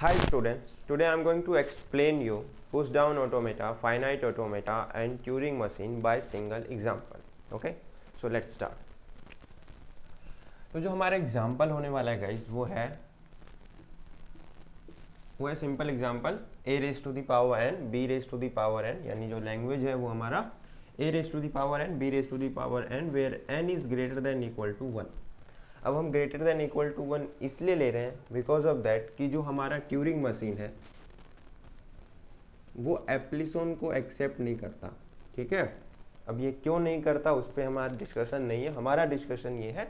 Hi students, today I am going to explain you push down automata, finite automata and Turing machine by single example. Okay, so let's start. तो जो हमारा example होने वाला है guys वो है वो है simple example a raise to the power n b raise to the power n यानी जो लैंग्वेज है वो हमारा a raise to the power n b raise to the power n where n is greater than equal to one अब हम greater than equal to one इसलिए ले रहे हैं बिकॉज ऑफ दैट कि जो हमारा ट्यूरिंग मशीन है वो एप्लीसोन को एक्सेप्ट नहीं करता ठीक है अब ये क्यों नहीं करता उस पर हमारा डिस्कशन नहीं है हमारा डिस्कशन ये है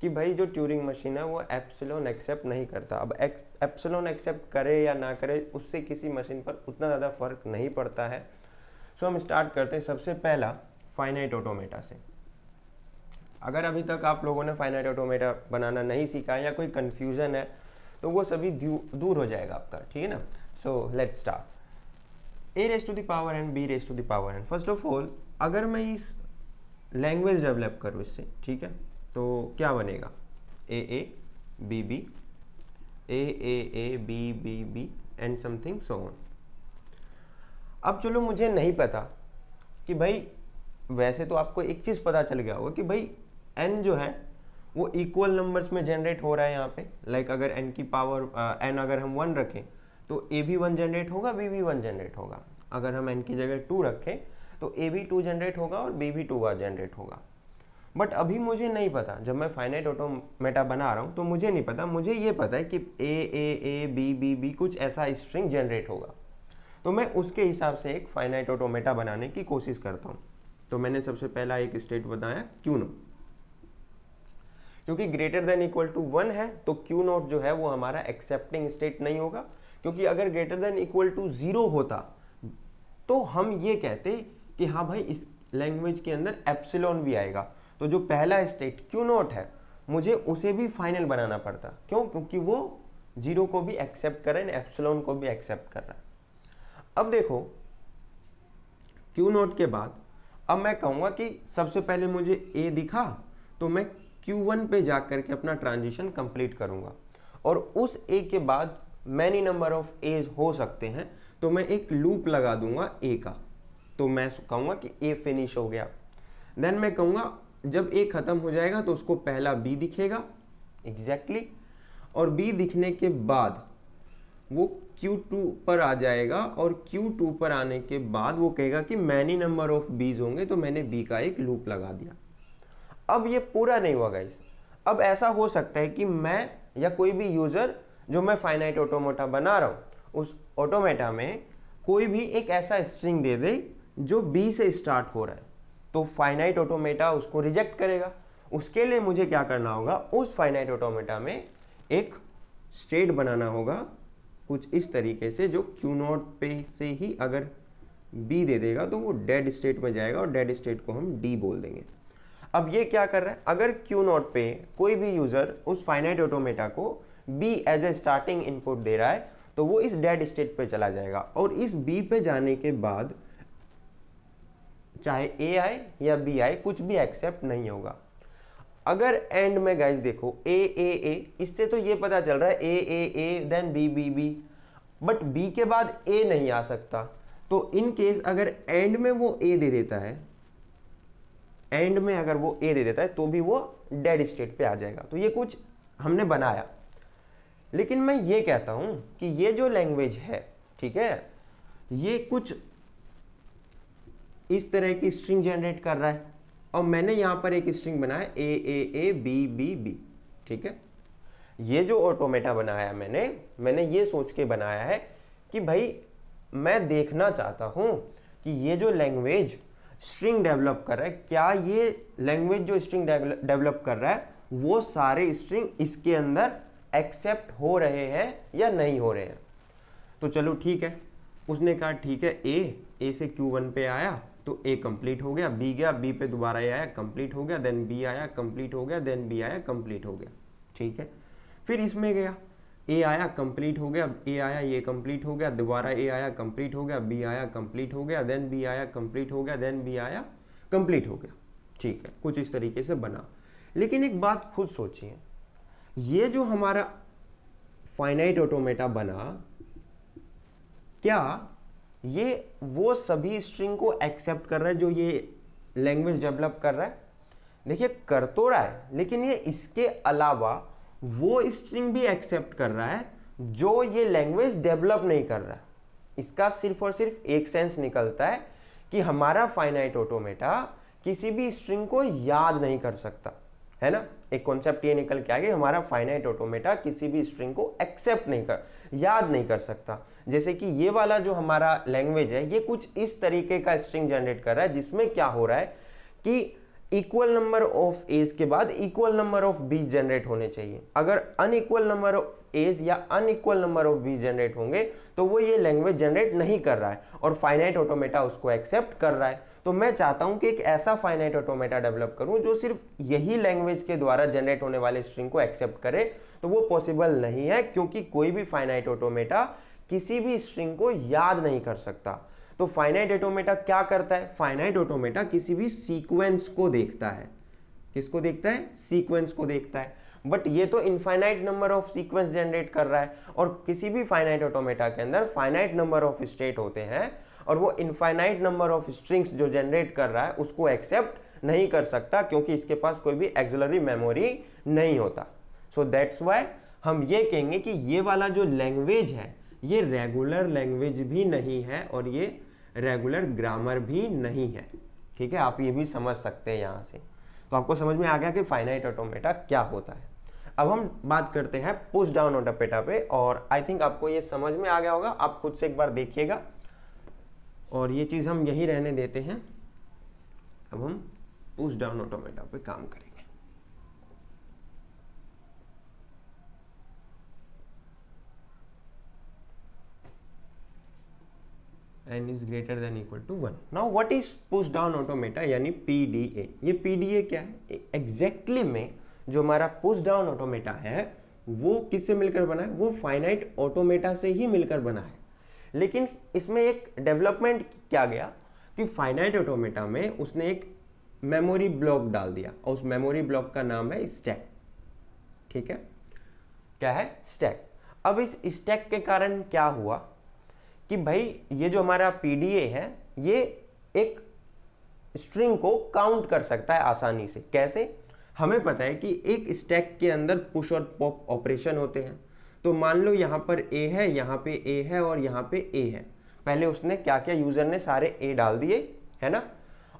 कि भाई जो ट्यूरिंग मशीन है वो एप्सिलोन एक्सेप्ट नहीं करता अब एप्सिलोन एक्सेप्ट करे या ना करे उससे किसी मशीन पर उतना ज़्यादा फर्क नहीं पड़ता है सो so, हम स्टार्ट करते हैं सबसे पहला फाइनाइट ऑटोमेटा से अगर अभी तक आप लोगों ने फाइनाइट ऑटोमेटा बनाना नहीं सीखा या कोई कन्फ्यूज़न है तो वो सभी दूर हो जाएगा आपका ठीक है ना so let's start a raise to the power n b raise to the power n first of all अगर मैं इस लैंग्वेज डेवलप करूँ इससे ठीक है तो क्या बनेगा a a b b a a a b b b and something so on अब चलो मुझे नहीं पता कि भाई वैसे तो आपको एक चीज़ पता चल गया होगा कि भाई एन जो है वो इक्वल नंबर्स में जनरेट हो रहा है यहाँ पे लाइक like अगर एन की पावर एन uh, अगर हम वन रखें तो ए भी वन जनरेट होगा बी भी वन जनरेट होगा अगर हम एन की जगह टू रखें तो ए भी टू जनरेट होगा और बी भी टू बार जनरेट होगा बट अभी मुझे नहीं पता जब मैं फाइनाइट ऑटोमेटा बना रहा हूँ तो मुझे नहीं पता मुझे ये पता है कि a a a b b b कुछ ऐसा स्ट्रिंग जनरेट होगा तो मैं उसके हिसाब से एक फाइनाइट ऑटोमेटा बनाने की कोशिश करता हूँ तो मैंने सबसे पहला एक स्टेट बताया क्यू नो क्योंकि greater than equal to one है तो क्यू नॉट जो है वो हमारा एक्सेप्टिंग स्टेट नहीं होगा क्योंकि अगर greater than equal to zero होता तो हम ये कहते कि हाँ भाई इस लैंग्वेज के अंदर एप्सिलॉन भी आएगा तो जो पहला स्टेट क्यू नॉट है मुझे उसे भी फाइनल बनाना पड़ता क्यों क्योंकि वो जीरो को भी एक्सेप्ट कर रहा है एप्सिलॉन को भी एक्सेप्ट कर रहा है अब देखो क्यू नोट के बाद अब मैं कहूँगा कि सबसे पहले मुझे ए दिखा तो मैं Q1 पे जा करके अपना ट्रांजिशन कंप्लीट करूँगा और उस ए के बाद मैनी नंबर ऑफ एज हो सकते हैं तो मैं एक लूप लगा दूंगा ए का तो मैं कहूँगा कि ए फिनिश हो गया देन मैं कहूँगा जब ए ख़त्म हो जाएगा तो उसको पहला बी दिखेगा एग्जैक्टली exactly. और बी दिखने के बाद वो Q2 पर आ जाएगा और Q2 पर आने के बाद वो कहेगा कि मैनी नंबर ऑफ बीज होंगे तो मैंने बी का एक लूप लगा दिया अब ये पूरा नहीं हुआ गाइस अब ऐसा हो सकता है कि मैं या कोई भी यूज़र जो मैं फाइनाइट ऑटोमोटा बना रहा हूँ उस ऑटोमेटा में कोई भी एक ऐसा स्ट्रिंग दे दे जो बी से स्टार्ट हो रहा है तो फाइनाइट ऑटोमेटा उसको रिजेक्ट करेगा उसके लिए मुझे क्या करना होगा उस फाइनाइट ऑटोमेटा में एक स्टेट बनाना होगा कुछ इस तरीके से जो क्यू नॉट पे से ही अगर बी दे देगा तो वो डेड स्टेट में जाएगा और डेड स्टेट को हम डी बोल देंगे अब ये क्या कर रहे हैं अगर क्यू नॉट पे कोई भी यूज़र उस फाइनाइट ऑटोमेटा को b as a starting input दे रहा है तो वो इस डेड स्टेट पे चला जाएगा और इस बी पे जाने के बाद चाहे ए आई या बी आई कुछ भी एक्सेप्ट नहीं होगा अगर एंड में गाइज देखो ए ए ए इससे तो ये पता चल रहा है a a a then b b b but b के बाद ए नहीं आ सकता तो इन केस अगर एंड में वो ए दे देता है एंड में अगर वो ए दे देता है तो भी वो डेड स्टेट पे आ जाएगा तो ये कुछ हमने बनाया लेकिन मैं ये कहता हूं कि ये जो लैंग्वेज है ठीक है ये कुछ इस तरह की स्ट्रिंग जनरेट कर रहा है और मैंने यहां पर एक स्ट्रिंग बनाया a a a b b b ठीक है ये जो ऑटोमेटा बनाया मैंने मैंने ये सोच के बनाया है कि भाई मैं देखना चाहता हूं कि ये जो लैंग्वेज स्ट्रिंग डेवलप कर रहा है क्या ये लैंग्वेज जो स्ट्रिंग डेवलप कर रहा है वो सारे स्ट्रिंग इसके अंदर एक्सेप्ट हो रहे हैं या नहीं हो रहे हैं तो चलो ठीक है उसने कहा ठीक है ए ए से क्यू वन पे आया तो ए कंप्लीट हो गया बी गया बी पे दोबारा ए आया कंप्लीट हो गया देन बी आया कंप्लीट हो गया देन बी आया कंप्लीट हो गया ठीक है फिर इसमें गया ए आया कंप्लीट हो गया ए आया ये कंप्लीट हो गया दोबारा ए आया कंप्लीट हो गया बी आया कंप्लीट हो गया देन बी आया कंप्लीट हो गया देन बी आया कंप्लीट हो गया ठीक है कुछ इस तरीके से बना लेकिन एक बात खुद सोचिए ये जो हमारा फाइनाइट ऑटोमेटा बना क्या ये वो सभी स्ट्रिंग को एक्सेप्ट कर रहा है जो ये लैंग्वेज डेवलप कर रहा है देखिए कर तो रहा है लेकिन ये इसके अलावा वो स्ट्रिंग भी एक्सेप्ट कर रहा है जो ये लैंग्वेज डेवलप नहीं कर रहा इसका सिर्फ और सिर्फ एक सेंस निकलता है कि हमारा फाइनाइट ऑटोमेटा किसी भी स्ट्रिंग को याद नहीं कर सकता है ना एक कॉन्सेप्ट ये निकल के आ गया हमारा फाइनाइट ऑटोमेटा किसी भी स्ट्रिंग को एक्सेप्ट नहीं कर याद नहीं कर सकता जैसे कि ये वाला जो हमारा लैंग्वेज है ये कुछ इस तरीके का स्ट्रिंग जनरेट कर रहा है जिसमें क्या हो रहा है कि इक्वल नंबर ऑफ एज के बाद equal number of b generate होने चाहिए अगर अनइक्वल नंबर ऑफ एज या unequal number of b generate होंगे तो वो ये लैंग्वेज जनरेट नहीं कर रहा है और फाइनाइट ऑटोमेटा उसको एक्सेप्ट कर रहा है तो मैं चाहता हूं कि एक ऐसा फाइनाइट ऑटोमेटा डेवलप करूं जो सिर्फ यही लैंग्वेज के द्वारा जनरेट होने वाले स्ट्रिंग को एक्सेप्ट करे तो वो पॉसिबल नहीं है क्योंकि कोई भी फाइनाइट ऑटोमेटा किसी भी स्ट्रिंग को याद नहीं कर सकता तो फाइनाइट ऑटोमेटा क्या करता है फाइनाइट ऑटोमेटा किसी भी सीक्वेंस को देखता है किसको देखता है सीक्वेंस को देखता है बट ये तो infinite number of sequence generate कर रहा है और किसी भी फाइनाइट ऑटोमेटा के अंदर फाइनाइट नंबर ऑफ स्टेट होते हैं और वो इनफाइनाइट नंबर ऑफ स्ट्रिंग्स जो जनरेट कर रहा है उसको एक्सेप्ट नहीं कर सकता क्योंकि इसके पास कोई भी एक्जलरी मेमोरी नहीं होता सो दैट्स वाई हम ये कहेंगे कि ये वाला जो लैंग्वेज है ये रेगुलर लैंग्वेज भी नहीं है और ये रेगुलर ग्रामर भी नहीं है ठीक है आप ये भी समझ सकते हैं यहाँ से तो आपको समझ में आ गया कि फाइनाइट ऑटोमेटा क्या होता है अब हम बात करते हैं पुश डाउन ऑटोपेटा पे और आई थिंक आपको ये समझ में आ गया होगा आप खुद से एक बार देखिएगा और ये चीज़ हम यहीं रहने देते हैं अब हम पुश डाउन ऑटोमेटा पे काम करेंगे n is greater than equal to one now what is push down automata यानी पीडीए ये पीडीए क्या है एग्जैक्टली exactly में जो हमारा पुश डाउन ऑटोमेटा है वो किससे मिलकर बना है वो फाइनाइट ऑटोमेटा से ही मिलकर बना है लेकिन इसमें एक डेवलपमेंट क्या गया कि फाइनाइट ऑटोमेटा में उसने एक मेमोरी ब्लॉक डाल दिया और उस मेमोरी ब्लॉक का नाम है स्टैक ठीक है क्या है स्टैक अब इस स्टैक के कारण क्या हुआ कि भाई ये जो हमारा पीडीए है ये एक स्ट्रिंग को काउंट कर सकता है आसानी से कैसे हमें पता है कि एक स्टैक के अंदर पुश और पॉप ऑपरेशन होते हैं तो मान लो यहाँ पर ए है यहाँ पे ए है और यहाँ पे ए है पहले उसने क्या क्या यूज़र ने सारे ए डाल दिए है ना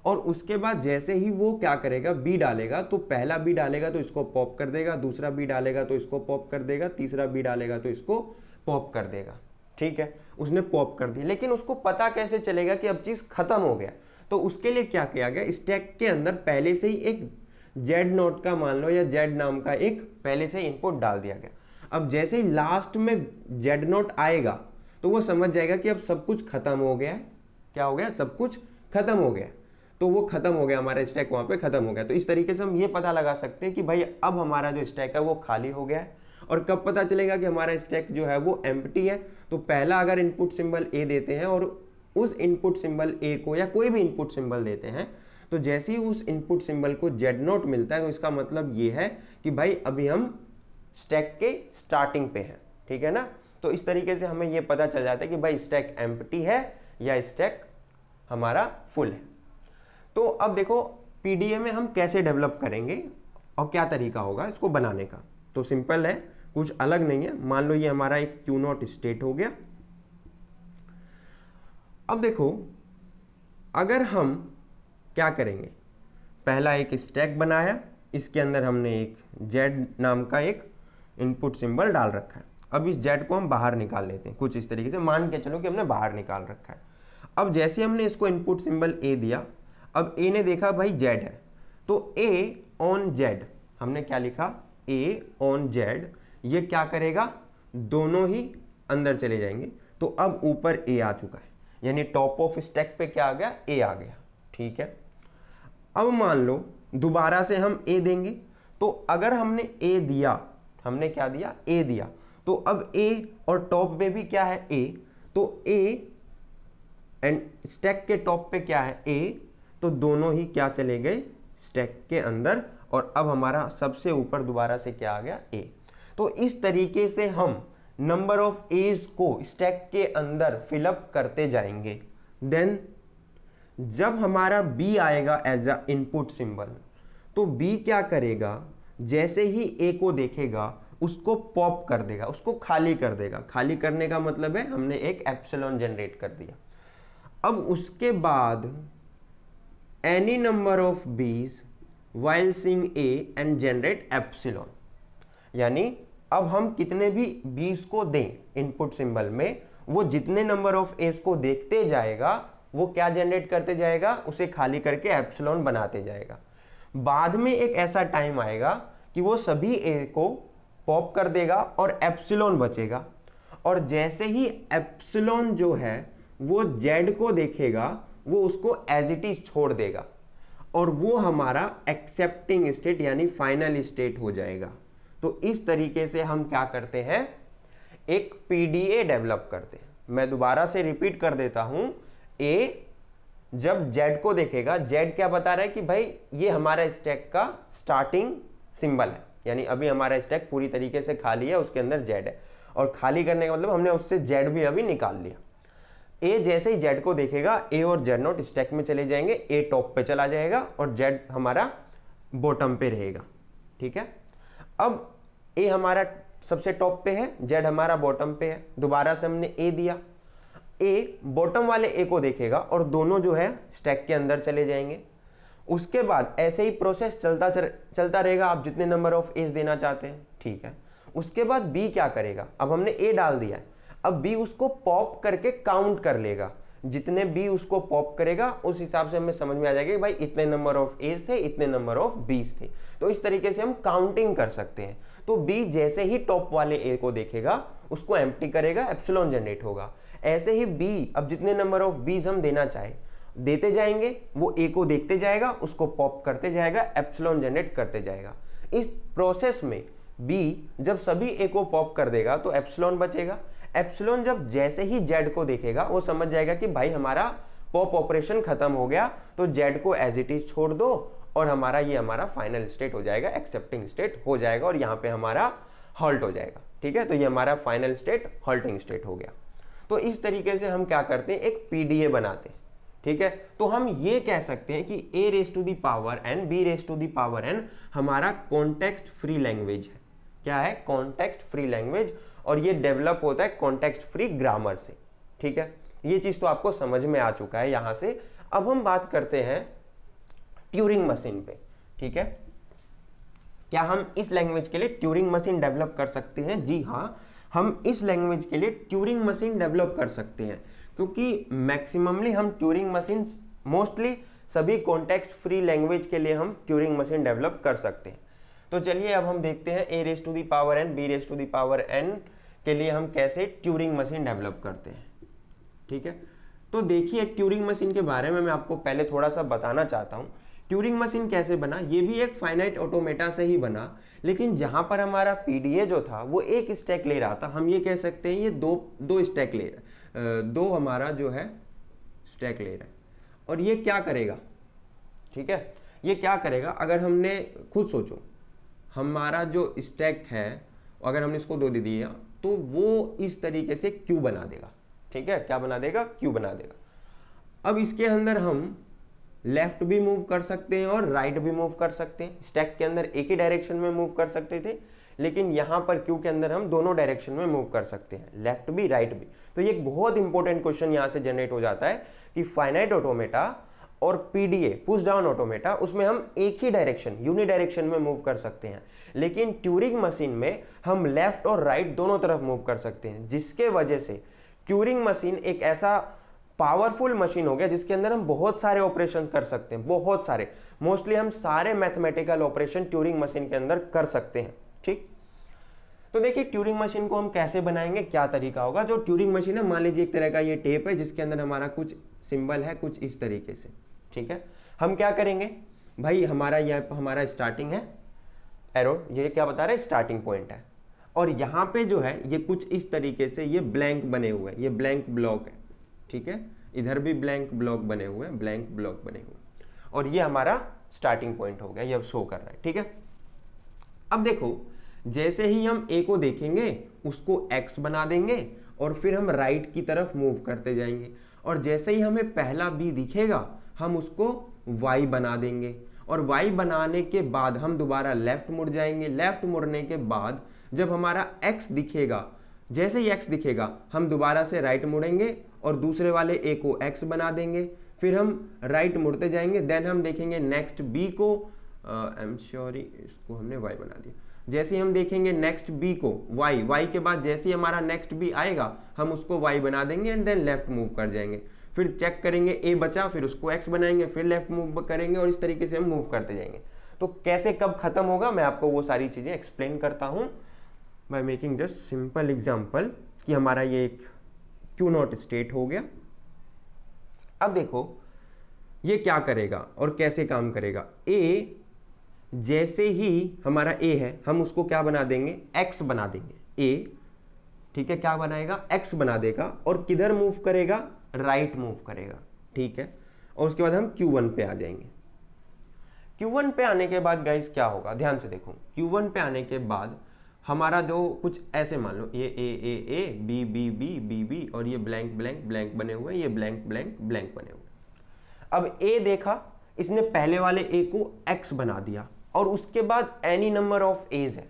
और उसके बाद जैसे ही वो क्या करेगा बी डालेगा तो पहला बी डालेगा तो इसको पॉप कर देगा दूसरा बी डालेगा तो इसको पॉप कर देगा तीसरा बी डालेगा तो इसको पॉप कर देगा ठीक है उसने पॉप कर दी लेकिन उसको पता कैसे चलेगा कि अब चीज़ ख़त्म हो गया तो उसके लिए क्या किया गया स्टैक के अंदर पहले से ही एक जेड नोट का मान लो या जेड नाम का एक पहले से इनपुट डाल दिया गया अब जैसे ही लास्ट में जेड नोट आएगा तो वो समझ जाएगा कि अब सब कुछ खत्म हो गया है क्या हो गया सब कुछ खत्म हो गया तो वो खत्म हो गया हमारा स्टैक वहां पे खत्म हो गया तो इस तरीके से हम ये पता लगा सकते हैं कि भाई अब हमारा जो स्टैक है वो खाली हो गया है और कब पता चलेगा कि हमारा स्टैक जो है वो एम्प्टी है तो पहला अगर इनपुट सिंबल ए देते हैं और उस इनपुट सिंबल ए को या कोई भी इनपुट सिंबल देते हैं तो जैसे ही उस इनपुट सिंबल को जेड नोट मिलता है तो इसका मतलब ये है कि भाई अभी हम स्टैक के स्टार्टिंग पे हैं ठीक है ना तो इस तरीके से हमें ये पता चल जाता है कि भाई स्टैक एम्प्टी है या स्टैक हमारा फुल है तो अब देखो पीडीए में हम कैसे डेवलप करेंगे और क्या तरीका होगा इसको बनाने का तो सिंपल है कुछ अलग नहीं है मान लो ये हमारा एक क्यू नॉट स्टेट हो गया अब देखो अगर हम क्या करेंगे पहला एक स्टैक बनाया इसके अंदर हमने एक जेड नाम का एक इनपुट सिंबल डाल रखा है अब इस जेड को हम बाहर निकाल लेते हैं कुछ इस तरीके से मान के चलो कि हमने बाहर निकाल रखा है अब जैसे हमने इसको इनपुट सिंबल ए दिया अब ए ने देखा भाई जेड है तो ए ऑन जेड हमने क्या लिखा ए ऑन जेड ये क्या करेगा दोनों ही अंदर चले जाएंगे तो अब ऊपर ए आ चुका है यानी टॉप ऑफ स्टैक पे क्या आ गया ए आ गया ठीक है अब मान लो दोबारा से हम ए देंगे तो अगर हमने ए दिया हमने क्या दिया ए दिया तो अब ए और टॉप में भी क्या है ए तो ए एंड स्टैक के टॉप पे क्या है ए तो दोनों ही क्या चले गए स्टैक के अंदर और अब हमारा सबसे ऊपर दोबारा से क्या आ गया ए तो इस तरीके से हम नंबर ऑफ एज को स्टैक के अंदर फिलअप करते जाएंगे देन जब हमारा बी आएगा एज अ इनपुट सिंबल तो बी क्या करेगा जैसे ही ए को देखेगा उसको पॉप कर देगा उसको खाली कर देगा खाली करने का मतलब है हमने एक एप्सलॉन जनरेट कर दिया अब उसके बाद any number of b's while seeing a and generate epsilon यानी अब हम कितने भी बीस को दें इनपुट सिंबल में वो जितने नंबर ऑफ एस को देखते जाएगा वो क्या जनरेट करते जाएगा उसे खाली करके एप्सलॉन बनाते जाएगा बाद में एक ऐसा टाइम आएगा कि वो सभी ए को पॉप कर देगा और एप्सिलॉन बचेगा और जैसे ही एप्सिलॉन जो है वो जेड को देखेगा वो उसको एज इट इज छोड़ देगा और वो हमारा एक्सेप्टिंग स्टेट यानी फाइनल स्टेट हो जाएगा तो इस तरीके से हम क्या करते हैं एक पीडीए डेवलप करते हैं मैं दोबारा से रिपीट कर देता हूं ए जब जेड को देखेगा जेड क्या बता रहा है कि भाई ये हमारा स्टैक का स्टार्टिंग सिंबल है यानी अभी हमारा स्टैक पूरी तरीके से खाली है उसके अंदर जेड है और खाली करने का मतलब हमने उससे जेड भी अभी निकाल लिया ए जैसे ही जेड को देखेगा ए और जेड नोट स्टैक में चले जाएंगे ए टॉप पे चला जाएगा और जेड हमारा बॉटम पे रहेगा ठीक है अब ए हमारा सबसे टॉप पे है जेड हमारा बॉटम पे है दोबारा से हमने ए दिया ए बॉटम वाले ए को देखेगा और दोनों जो है स्टैक के अंदर चले जाएंगे उसके बाद ऐसे ही प्रोसेस चलता चलता रहेगा आप जितने नंबर ऑफ एज देना चाहते हैं ठीक है उसके बाद बी क्या करेगा अब हमने ए डाल दिया है अब बी उसको पॉप करके काउंट कर लेगा जितने बी उसको पॉप करेगा उस हिसाब से हमें समझ में आ जाएगा कि भाई इतने नंबर ऑफ एज थे इतने नंबर ऑफ बीज थे तो इस तरीके से हम काउंटिंग कर सकते हैं तो बी जैसे ही टॉप वाले ए को देखेगा उसको एम्प्टी करेगा एप्सिलॉन जनरेट होगा ऐसे ही बी अब जितने नंबर ऑफ बीज हम देना चाहे देते जाएंगे वो ए को देखते जाएगा उसको पॉप करते जाएगा एप्सिलॉन जनरेट करते जाएगा इस प्रोसेस में बी जब सभी ए को पॉप कर देगा तो एप्सिलॉन बचेगा एप्सिलॉन जब जैसे ही जेड को देखेगा वो समझ जाएगा कि भाई हमारा पॉप ऑपरेशन खत्म हो गया तो जेड को एज इट इज छोड़ दो और हमारा ये हमारा फाइनल स्टेट हो जाएगा एक्सेप्टिंग स्टेट हो जाएगा और यहाँ पे हमारा हॉल्ट हो जाएगा ठीक है तो ये हमारा फाइनल स्टेट हॉल्टिंग स्टेट हो गया तो इस तरीके से हम क्या करते हैं एक पीडीए बनाते हैं ठीक है तो हम ये कह सकते हैं कि a raise to the power n b raise to the power n हमारा कॉन्टेक्स्ट फ्री लैंग्वेज है क्या है कॉन्टेक्स्ट फ्री लैंग्वेज और ये डेवलप होता है कॉन्टेक्स्ट फ्री ग्रामर से ठीक है ये चीज़ तो आपको समझ में आ चुका है यहाँ से अब हम बात करते हैं ट्यूरिंग मशीन पे ठीक है क्या हम इस लैंग्वेज के लिए ट्यूरिंग मशीन डेवलप कर सकते हैं जी हाँ हम इस लैंग्वेज के लिए ट्यूरिंग मशीन डेवलप कर सकते हैं क्योंकि मैक्सिममली हम ट्यूरिंग मशीन मोस्टली सभी कॉन्टेक्स्ट फ्री लैंग्वेज के लिए हम ट्यूरिंग मशीन डेवलप कर सकते हैं तो चलिए अब हम देखते हैं a raise to the power n b raise to the power n के लिए हम कैसे ट्यूरिंग मशीन डेवलप करते हैं ठीक है तो देखिए ट्यूरिंग मशीन के बारे में मैं आपको पहले थोड़ा सा बताना चाहता हूँ ट्यूरिंग मशीन कैसे बना ये भी एक फाइनाइट ऑटोमेटा से ही बना लेकिन जहाँ पर हमारा पी जो था वो एक स्टैक ले रहा था हम ये कह सकते हैं ये दो दो स्टैक ले रहा दो हमारा जो है स्टैक ले रहा है और ये क्या करेगा ठीक है ये क्या करेगा अगर हमने खुद सोचो हमारा जो स्टैक है अगर हमने इसको दो दे दिया तो वो इस तरीके से क्यू बना देगा ठीक है क्या बना देगा क्यू बना देगा अब इसके अंदर हम लेफ्ट भी मूव कर सकते हैं और राइट भी मूव कर सकते हैं स्टैक के अंदर एक ही डायरेक्शन में मूव कर सकते थे लेकिन यहाँ पर क्यू के अंदर हम दोनों डायरेक्शन में मूव कर सकते हैं लेफ्ट भी राइट भी तो ये एक बहुत इंपॉर्टेंट क्वेश्चन यहाँ से जनरेट हो जाता है कि फाइनाइट ऑटोमेटा और पीडीए पुश डाउन ऑटोमेटा उसमें हम एक ही डायरेक्शन यूनि डायरेक्शन में मूव कर सकते हैं लेकिन ट्यूरिंग मशीन में हम लेफ्ट और राइट दोनों तरफ मूव कर सकते हैं जिसके वजह से ट्यूरिंग मशीन एक ऐसा पावरफुल मशीन हो गया जिसके अंदर हम बहुत सारे ऑपरेशन कर सकते हैं बहुत सारे मोस्टली हम सारे मैथमेटिकल ऑपरेशन ट्यूरिंग मशीन के अंदर कर सकते हैं ठीक तो देखिए ट्यूरिंग मशीन को हम कैसे बनाएंगे क्या तरीका होगा जो ट्यूरिंग मशीन है मान लीजिए एक तरह का ये टेप है जिसके अंदर हमारा कुछ सिंबल है कुछ इस तरीके से ठीक है हम क्या करेंगे भाई हमारा यह हमारा स्टार्टिंग है एरो ये क्या बता रहा है स्टार्टिंग पॉइंट है और यहाँ पे जो है ये कुछ इस तरीके से ये ब्लैंक बने हुए हैं ये ब्लैंक ब्लॉक है ठीक है इधर भी ब्लैंक ब्लॉक बने हुए हैं ब्लैंक ब्लॉक बने हुए और ये हमारा स्टार्टिंग पॉइंट हो गया ये अब शो कर रहा है ठीक है अब देखो जैसे ही हम ए को देखेंगे उसको एक्स बना देंगे और फिर हम राइट की तरफ मूव करते जाएंगे और जैसे ही हमें पहला बी दिखेगा हम उसको वाई बना देंगे और वाई बनाने के बाद हम दोबारा लेफ्ट मुड़ जाएंगे लेफ्ट मुड़ने के बाद जब हमारा एक्स दिखेगा जैसे ही एक्स दिखेगा हम दोबारा से राइट मुड़ेंगे और दूसरे वाले ए को एक्स बना देंगे फिर हम राइट मुड़ते जाएंगे देन हम देखेंगे नेक्स्ट बी को आई एम श्योरी इसको हमने वाई बना दिया जैसे हम देखेंगे नेक्स्ट बी को वाई वाई के बाद जैसे हमारा नेक्स्ट बी आएगा हम उसको वाई बना देंगे एंड देन लेफ्ट मूव कर जाएंगे फिर चेक करेंगे ए बचा फिर उसको एक्स बनाएंगे फिर लेफ्ट मूव करेंगे और इस तरीके से हम मूव करते जाएंगे तो कैसे कब खत्म होगा मैं आपको वो सारी चीज़ें एक्सप्लेन करता हूँ by making just simple example कि हमारा ये एक क्यू नॉट स्टेट हो गया अब देखो ये क्या करेगा और कैसे काम करेगा ए जैसे ही हमारा ए है हम उसको क्या बना देंगे एक्स बना देंगे ए ठीक है क्या बनाएगा एक्स बना देगा और किधर मूव करेगा राइट right मूव करेगा ठीक है और उसके बाद हम क्यू वन पे आ जाएंगे क्यू वन पे आने के बाद गाइस क्या होगा ध्यान से देखो क्यू वन पे आने के बाद हमारा जो कुछ ऐसे मान लो ये a a a b b b b b और ये ब्लैंक ब्लैंक ब्लैंक बने हुए हैं ये ब्लैंक ब्लैंक ब्लैंक बने हुए अब ए देखा इसने पहले वाले ए को एक्स बना दिया और उसके बाद एनी नंबर ऑफ एज है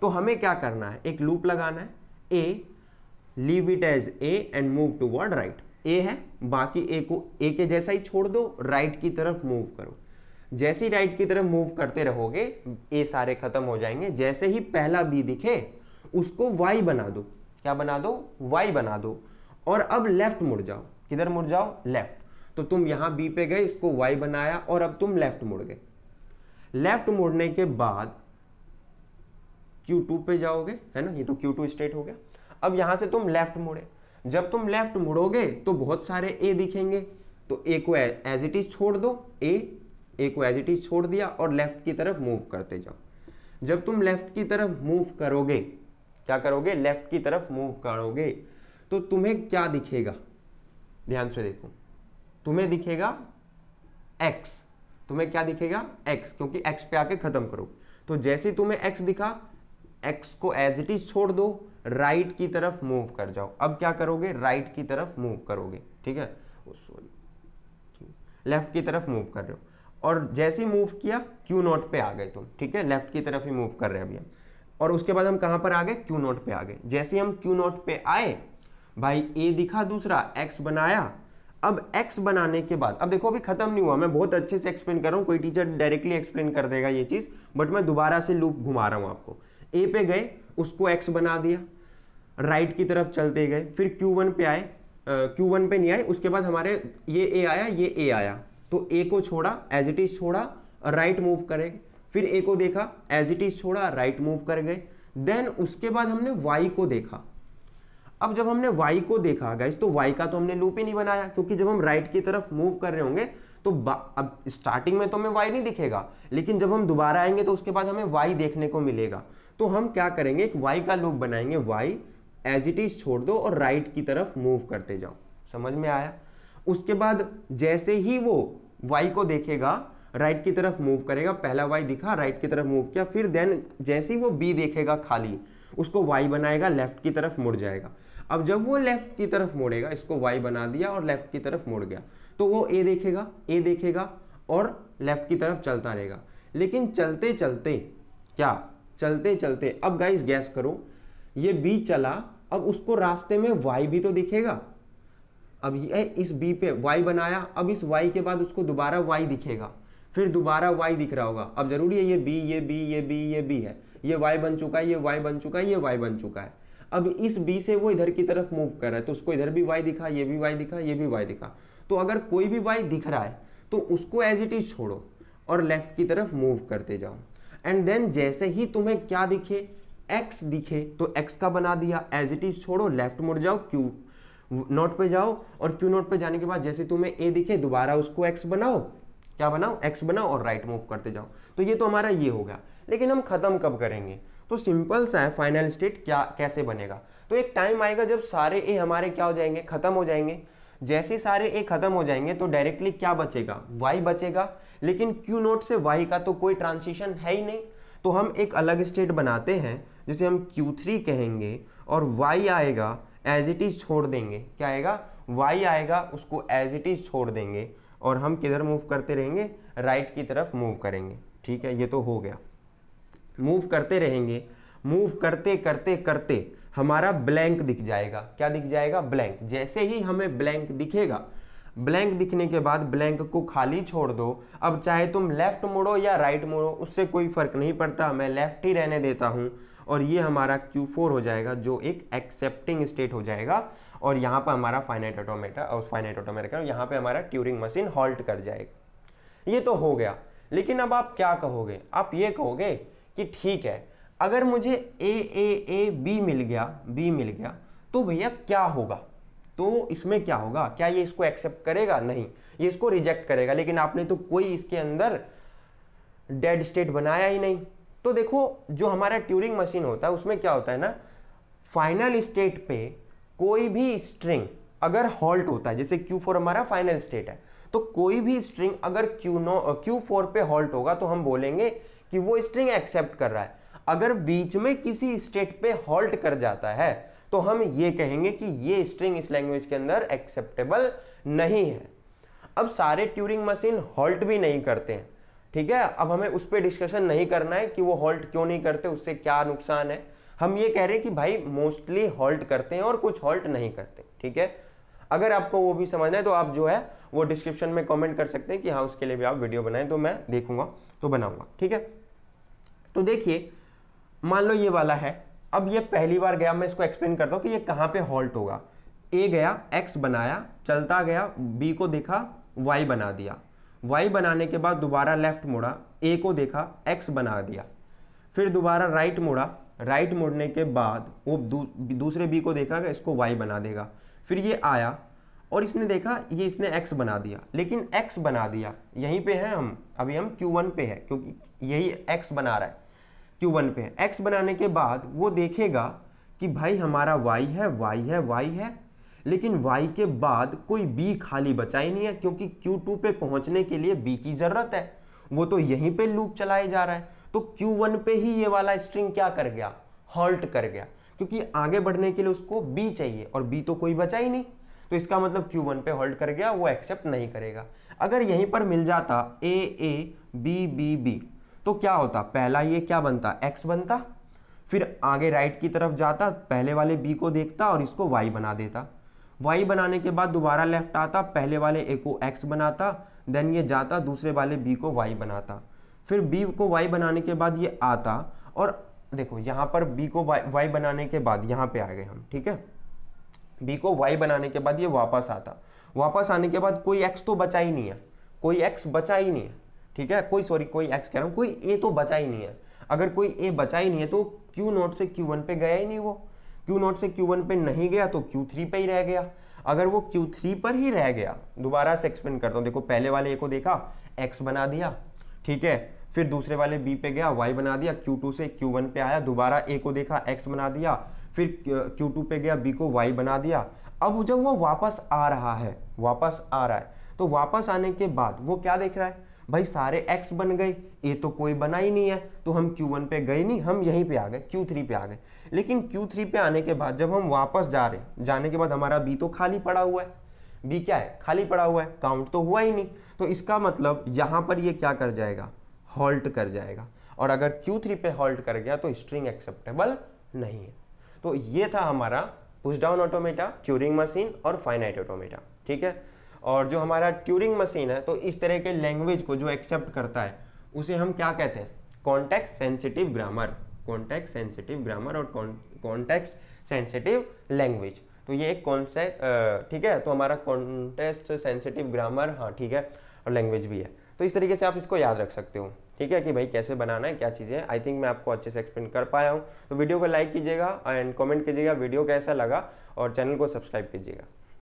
तो हमें क्या करना है एक लूप लगाना है a leave it as a and move towards right a है बाकी ए को ए के जैसा ही छोड़ दो राइट की तरफ मूव करो जैसे ही राइट की तरफ मूव करते रहोगे ए सारे खत्म हो जाएंगे जैसे ही पहला बी दिखे उसको वाई बना दो क्या बना दो वाई बना दो और अब लेफ्ट मुड़ जाओ किधर मुड़ जाओ लेफ्ट तो तुम यहां बी पे गए इसको वाई बनाया और अब तुम लेफ्ट मुड़ गए लेफ्ट मुड़ने के बाद क्यू टू पे जाओगे है ना ये तो क्यू टू स्टेट हो गया अब यहां से तुम लेफ्ट मुड़े जब तुम लेफ्ट मुड़ोगे तो बहुत सारे ए दिखेंगे तो ए को एज इट इज छोड़ दो ए ए को एज इट इज छोड़ दिया और लेफ्ट की तरफ मूव करते जाओ जब तुम लेफ्ट की तरफ मूव करोगे क्या करोगे लेफ्ट की तरफ मूव करोगे तो तुम्हें क्या दिखेगा ध्यान से देखो तुम्हें दिखेगा एक्स तुम्हें क्या दिखेगा एक्स क्योंकि एक्स पे आके खत्म करो तो जैसे तुम्हें एक्स दिखा एक्स को एज इट इज छोड़ दो राइट right की तरफ मूव कर जाओ अब क्या करोगे राइट right की तरफ मूव करोगे ठीक है सॉरी oh, लेफ्ट की तरफ मूव कर रहे हो और जैसे ही मूव किया क्यू नॉट पे आ गए तुम ठीक है लेफ्ट की तरफ ही मूव कर रहे हैं अभी हम और उसके बाद हम कहाँ पर आ गए क्यू नॉट पे आ गए जैसे हम क्यू नॉट पे आए भाई ए दिखा दूसरा एक्स बनाया अब एक्स बनाने के बाद अब देखो अभी खत्म नहीं हुआ मैं बहुत अच्छे से एक्सप्लेन कर रहा हूँ कोई टीचर डायरेक्टली एक्सप्लेन कर देगा ये चीज़ बट मैं दोबारा से लूप घुमा रहा हूँ आपको ए पे गए उसको एक्स बना दिया राइट की तरफ चलते गए फिर क्यू वन पे आए क्यू वन पे नहीं आए उसके बाद हमारे ये ए आया ये ए आया तो ए को छोड़ा एज इट इज छोड़ा राइट मूव करे फिर ए को देखा एज इट इज छोड़ा राइट मूव कर गए देन उसके बाद हमने वाई को देखा अब जब हमने वाई को देखा गाइस तो वाई का तो हमने लूप ही नहीं बनाया क्योंकि जब हम राइट की तरफ मूव कर रहे होंगे तो अब स्टार्टिंग में तो हमें वाई नहीं दिखेगा लेकिन जब हम दोबारा आएंगे तो उसके बाद हमें वाई देखने को मिलेगा तो हम क्या करेंगे एक वाई का लूप बनाएंगे वाई एज इट इज छोड़ दो और राइट की तरफ मूव करते जाओ समझ में आया उसके बाद जैसे ही वो वाई को देखेगा राइट की तरफ मूव करेगा पहला वाई दिखा राइट की तरफ मूव किया फिर देन जैसे ही वो बी देखेगा खाली उसको वाई बनाएगा लेफ्ट की तरफ मुड़ जाएगा अब जब वो लेफ्ट की तरफ मुड़ेगा इसको वाई बना दिया और लेफ्ट की तरफ मुड़ गया तो वो ए देखेगा ए देखेगा और लेफ्ट की तरफ चलता रहेगा लेकिन चलते चलते क्या चलते चलते अब गाइस गैस करो ये बी चला अब उसको रास्ते में वाई भी तो दिखेगा अब ये इस b पे y बनाया अब इस y के बाद उसको दोबारा y दिखेगा फिर दोबारा y दिख रहा होगा अब जरूरी है ये b ये b ये b ये b है ये y बन चुका है ये y बन चुका है ये y बन चुका है अब इस b से वो इधर की तरफ मूव कर रहा है तो उसको इधर भी y दिखा ये भी y दिखा ये भी y दिखा तो अगर कोई भी y दिख रहा है तो उसको एज इट इज छोड़ो और लेफ्ट की तरफ मूव करते जाओ एंड देन जैसे ही तुम्हें क्या दिखे एक्स दिखे तो एक्स का बना दिया एज इट इज छोड़ो लेफ्ट मुड़ जाओ क्यू नोट पे जाओ और क्यू नोट पे जाने के बाद जैसे तुम्हें ए दिखे दोबारा उसको एक्स बनाओ क्या बनाओ एक्स बनाओ और राइट मूव करते जाओ तो ये तो हमारा ये हो गया लेकिन हम ख़त्म कब करेंगे तो सिंपल सा है फाइनल स्टेट क्या कैसे बनेगा तो एक टाइम आएगा जब सारे ए हमारे क्या हो जाएंगे ख़त्म हो जाएंगे जैसे सारे ए खत्म हो जाएंगे तो डायरेक्टली क्या बचेगा वाई बचेगा लेकिन क्यू नोट से वाई का तो कोई ट्रांसिशन है ही नहीं तो हम एक अलग स्टेट बनाते हैं जिसे हम क्यू थ्री कहेंगे और वाई आएगा एज इट इज़ छोड़ देंगे क्या आएगा वाई आएगा उसको एज इट इज़ छोड़ देंगे और हम किधर मूव करते रहेंगे राइट right की तरफ मूव करेंगे ठीक है ये तो हो गया मूव करते रहेंगे मूव करते करते करते हमारा ब्लैंक दिख जाएगा क्या दिख जाएगा ब्लैंक जैसे ही हमें ब्लैंक दिखेगा ब्लैंक दिखने के बाद ब्लैंक को खाली छोड़ दो अब चाहे तुम लेफ्ट मोड़ो या राइट मोड़ो उससे कोई फर्क नहीं पड़ता मैं लेफ्ट ही रहने देता हूँ और ये हमारा क्यू फोर हो जाएगा जो एक एक्सेप्टिंग स्टेट हो जाएगा और यहाँ पर हमारा फाइनाइट ऑटोमेटा और फाइनाइट ऑटोमेटा यहाँ पर हमारा ट्यूरिंग मशीन हॉल्ट कर जाएगा ये तो हो गया लेकिन अब आप क्या कहोगे आप ये कहोगे कि ठीक है अगर मुझे ए ए ए बी मिल गया बी मिल गया तो भैया क्या होगा तो इसमें क्या होगा क्या ये इसको एक्सेप्ट करेगा नहीं ये इसको रिजेक्ट करेगा लेकिन आपने तो कोई इसके अंदर डेड स्टेट बनाया ही नहीं तो देखो जो हमारा ट्यूरिंग मशीन होता है उसमें क्या होता है ना फाइनल स्टेट पे कोई भी स्ट्रिंग अगर हॉल्ट होता है जैसे क्यू फोर हमारा फाइनल स्टेट है तो कोई भी स्ट्रिंग अगर क्यू क्यू फोर पे हॉल्ट होगा तो हम बोलेंगे कि वो स्ट्रिंग एक्सेप्ट कर रहा है अगर बीच में किसी स्टेट पे हॉल्ट कर जाता है तो हम ये कहेंगे कि ये स्ट्रिंग इस लैंग्वेज के अंदर एक्सेप्टेबल नहीं है अब सारे ट्यूरिंग मशीन हॉल्ट भी नहीं करते हैं ठीक है अब हमें उस पर डिस्कशन नहीं करना है कि वो हॉल्ट क्यों नहीं करते उससे क्या नुकसान है हम ये कह रहे हैं कि भाई मोस्टली हॉल्ट करते हैं और कुछ हॉल्ट नहीं करते ठीक है अगर आपको वो भी समझना है तो आप जो है वो डिस्क्रिप्शन में कमेंट कर सकते हैं कि हाँ उसके लिए भी आप वीडियो बनाएं तो मैं देखूंगा तो बनाऊंगा ठीक है तो देखिए मान लो ये वाला है अब ये पहली बार गया मैं इसको एक्सप्लेन करता हूँ कि ये कहाँ पे हॉल्ट होगा ए गया एक्स बनाया चलता गया बी को देखा वाई बना दिया वाई बनाने के बाद दोबारा लेफ्ट मुड़ा ए को देखा एक्स बना दिया फिर दोबारा राइट मुड़ा राइट मुड़ने के बाद वो दू, दूसरे बी को देखा कि इसको वाई बना देगा फिर ये आया और इसने देखा ये इसने एक्स बना दिया लेकिन एक्स बना दिया यहीं पे हैं हम अभी हम क्यू वन पे हैं क्योंकि यही एक्स बना रहा है क्यू वन पे है एक्स बनाने के बाद वो देखेगा कि भाई हमारा वाई है वाई है वाई है लेकिन y के बाद कोई b खाली बचा ही नहीं है क्योंकि q2 पे पहुंचने के लिए b की जरूरत है वो तो यहीं पे लूप चलाए जा रहा है तो q1 पे ही ये वाला स्ट्रिंग क्या कर गया हॉल्ट कर गया क्योंकि आगे बढ़ने के लिए उसको b चाहिए और b तो कोई बचा ही नहीं तो इसका मतलब Q1 पे हॉल्ट कर गया वो एक्सेप्ट नहीं करेगा अगर यहीं पर मिल जाता a a b b b तो क्या होता पहला ये क्या बनता X बनता फिर आगे राइट की तरफ जाता पहले वाले B को देखता और इसको Y बना देता वाई बनाने के बाद दोबारा लेफ्ट आता पहले वाले ए को एक्स बनाता देन ये जाता दूसरे वाले बी को वाई बनाता फिर बी को वाई बनाने के बाद ये आता और देखो यहाँ पर बी को वाई बनाने के बाद यहाँ पे आ गए हम ठीक है बी को वाई बनाने के बाद ये वापस आता वापस आने के बाद कोई एक्स तो बचा ही नहीं है कोई एक्स बचा ही नहीं है ठीक है कोई सॉरी कोई एक्स कह रहा हूँ कोई ए तो बचा ही नहीं है अगर कोई ए बचा ही नहीं है तो क्यू नोट से क्यू वन पे गया ही नहीं वो क्यू नॉट से क्यू वन पे नहीं गया तो क्यू थ्री पे ही रह गया अगर वो क्यू थ्री पर ही रह गया दोबारा से एक्सप्लेन करता हूँ देखो पहले वाले ए को देखा एक्स बना दिया ठीक है फिर दूसरे वाले बी पे गया वाई बना दिया क्यू टू से क्यू वन पे आया दोबारा ए को देखा एक्स बना दिया फिर क्यू टू पे गया बी को वाई बना दिया अब जब वो वापस आ रहा है वापस आ रहा है तो वापस आने के बाद वो क्या देख रहा है भाई सारे एक्स बन गए ए तो कोई बना ही नहीं है तो हम क्यू वन पे गए नहीं हम यहीं पे आ गए क्यू थ्री पे आ गए लेकिन क्यू थ्री पे आने के बाद जब हम वापस जा रहे जाने के बाद हमारा बी तो खाली पड़ा हुआ है बी क्या है खाली पड़ा हुआ है काउंट तो हुआ ही नहीं तो इसका मतलब यहाँ पर ये क्या कर जाएगा हॉल्ट कर जाएगा और अगर क्यू थ्री पे हॉल्ट कर गया तो स्ट्रिंग एक्सेप्टेबल नहीं है तो ये था हमारा push down automata Turing machine और फाइनाइट ऑटोमेटा ठीक है और जो हमारा ट्यूरिंग मशीन है तो इस तरह के लैंग्वेज को जो एक्सेप्ट करता है उसे हम क्या कहते हैं context sensitive grammar context sensitive grammar और कॉन्टेक्स्ट सेंसिटिव लैंग्वेज तो ये एक कॉन्सेप्ट ठीक है तो हमारा कॉन्टेक्स्ट सेंसिटिव ग्रामर हाँ ठीक है और लैंग्वेज भी है तो इस तरीके से आप इसको याद रख सकते हो ठीक है कि भाई कैसे बनाना है क्या चीज़ें आई थिंक मैं आपको अच्छे से एक्सप्लेन कर पाया हूँ तो वीडियो को लाइक कीजिएगा एंड कमेंट कीजिएगा वीडियो कैसा लगा और चैनल को सब्सक्राइब कीजिएगा